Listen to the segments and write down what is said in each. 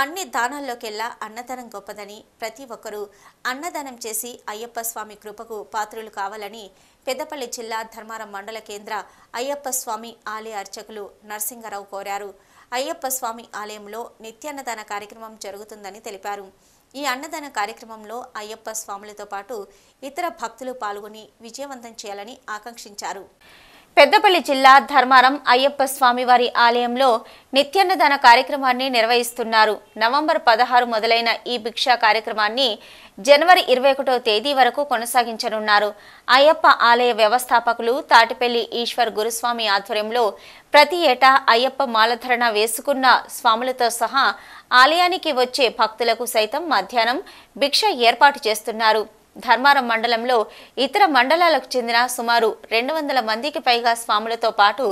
అన్ని దానాల్లోకెల్లా అన్నదానం గొప్పదని ప్రతి ఒక్కరూ అన్నదానం చేసి అయ్యప్ప స్వామి కృపకు పాత్రులు కావాలని పెద్దపల్లి జిల్లా ధర్మారం మండల కేంద్ర అయ్యప్ప స్వామి ఆలయ అర్చకులు నరసింగరావు కోరారు అయ్యప్ప స్వామి ఆలయంలో నిత్యాన్నదాన కార్యక్రమం జరుగుతుందని తెలిపారు ఈ అన్నదాన కార్యక్రమంలో అయ్యప్ప స్వాములతో పాటు ఇతర భక్తులు పాల్గొని విజయవంతం చేయాలని ఆకాంక్షించారు పెద్దపల్లి జిల్లా ధర్మారం అయ్యప్ప స్వామివారి ఆలయంలో నిత్యాన్నదాన కార్యక్రమాన్ని నిర్వహిస్తున్నారు నవంబర్ పదహారు మొదలైన ఈ భిక్షా కార్యక్రమాన్ని జనవరి ఇరవై ఒకటో తేదీ వరకు కొనసాగించనున్నారు అయ్యప్ప ఆలయ వ్యవస్థాపకులు తాటిపల్లి ఈశ్వర్ గురుస్వామి ఆధ్వర్యంలో ప్రతి ఏటా అయ్యప్ప మాలధరణ వేసుకున్న స్వాములతో సహా ఆలయానికి వచ్చే భక్తులకు సైతం మధ్యాహ్నం భిక్ష ఏర్పాటు చేస్తున్నారు ధర్మారం మండలంలో ఇతర మండలాలకు చెందిన సుమారు రెండు వందల మందికి పైగా స్వాములతో పాటు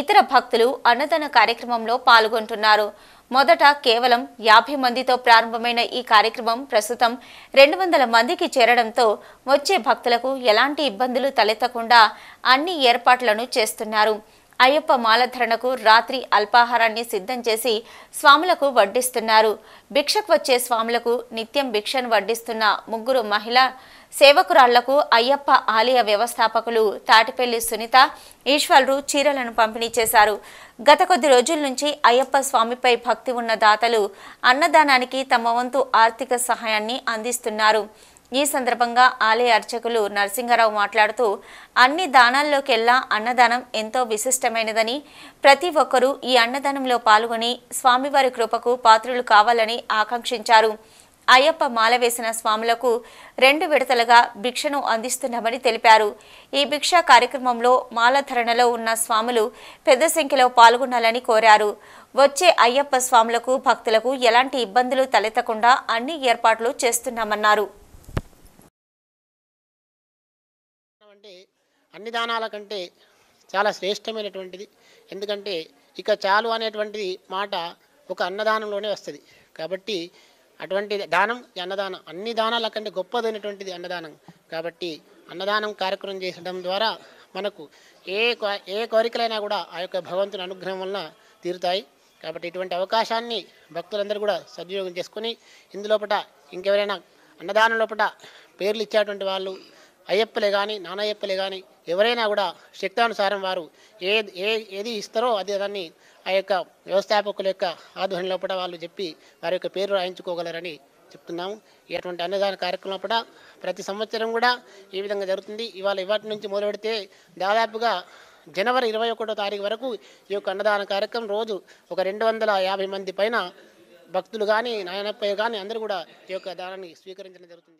ఇతర భక్తులు అన్నదాన కార్యక్రమంలో పాల్గొంటున్నారు మొదట కేవలం యాభై మందితో ప్రారంభమైన ఈ కార్యక్రమం ప్రస్తుతం రెండు వందల మందికి చేరడంతో వచ్చే భక్తులకు ఎలాంటి ఇబ్బందులు తలెత్తకుండా అన్ని ఏర్పాట్లను చేస్తున్నారు అయ్యప్ప మాలధరణకు రాత్రి అల్పాహారాన్ని సిద్ధం చేసి స్వాములకు వడ్డిస్తున్నారు భిక్షకు వచ్చే స్వాములకు నిత్యం భిక్షను వడ్డిస్తున్న ముగ్గురు మహిళ సేవకురాళ్లకు అయ్యప్ప ఆలయ వ్యవస్థాపకులు తాటిపల్లి సునీత ఈశ్వరుడు చీరలను పంపిణీ చేశారు గత కొద్ది రోజుల నుంచి అయ్యప్ప స్వామిపై భక్తి ఉన్న దాతలు అన్నదానానికి తమ వంతు ఆర్థిక సహాయాన్ని అందిస్తున్నారు ఈ సందర్భంగా ఆలయ అర్చకులు నరసింహారావు మాట్లాడుతూ అన్ని దానాల్లోకెల్లా అన్నదానం ఎంతో విశిష్టమైనదని ప్రతి ఒక్కరూ ఈ అన్నదానంలో పాల్గొని స్వామివారి కృపకు పాత్రులు కావాలని ఆకాంక్షించారు అయ్యప్ప మాల వేసిన స్వాములకు రెండు విడతలుగా భిక్షను అందిస్తున్నామని తెలిపారు ఈ భిక్ష కార్యక్రమంలో మాలధరణలో ఉన్న స్వాములు పెద్ద సంఖ్యలో పాల్గొనాలని కోరారు వచ్చే అయ్యప్ప స్వాములకు భక్తులకు ఎలాంటి ఇబ్బందులు తలెత్తకుండా అన్ని ఏర్పాట్లు చేస్తున్నామన్నారు దానమైనటువంటి అన్ని దానాల కంటే చాలా శ్రేష్టమైనటువంటిది ఎందుకంటే ఇక చాలు అనేటువంటిది మాట ఒక అన్నదానంలోనే వస్తుంది కాబట్టి అటువంటి దానం ఈ అన్నదానం అన్ని దానాల కంటే గొప్పదైనటువంటిది అన్నదానం కాబట్టి అన్నదానం కార్యక్రమం చేసడం ద్వారా మనకు ఏ ఏ కోరికలైనా కూడా ఆ యొక్క భగవంతుని అనుగ్రహం వలన తీరుతాయి కాబట్టి ఇటువంటి అవకాశాన్ని భక్తులందరూ కూడా సద్వినియోగం చేసుకుని ఇందులోపట ఇంకెవరైనా అన్నదానం లోపల పేర్లు ఇచ్చేటువంటి వాళ్ళు అయ్యప్పలే కానీ నానయ్యప్పలే కానీ ఎవరైనా కూడా శక్తానుసారం వారు ఏ ఏ ఏది ఇస్తారో అది దాన్ని ఆ యొక్క వ్యవస్థాపకుల యొక్క ఆధ్వర్యం లోపల వాళ్ళు చెప్పి వారి యొక్క పేరు రాయించుకోగలరని చెప్తున్నాము ఇటువంటి అన్నదాన కార్యక్రమం లోపల ప్రతి సంవత్సరం కూడా ఈ విధంగా జరుగుతుంది ఇవాళ ఇవాటి నుంచి మొదలు పెడితే దాదాపుగా జనవరి ఇరవై ఒకటో తారీఖు వరకు ఈ యొక్క అన్నదాన కార్యక్రమం రోజు ఒక రెండు వందల యాభై మంది పైన భక్తులు కానీ నాయనప్పయ్య కానీ అందరూ కూడా ఈ యొక్క దానాన్ని స్వీకరించడం జరుగుతుంది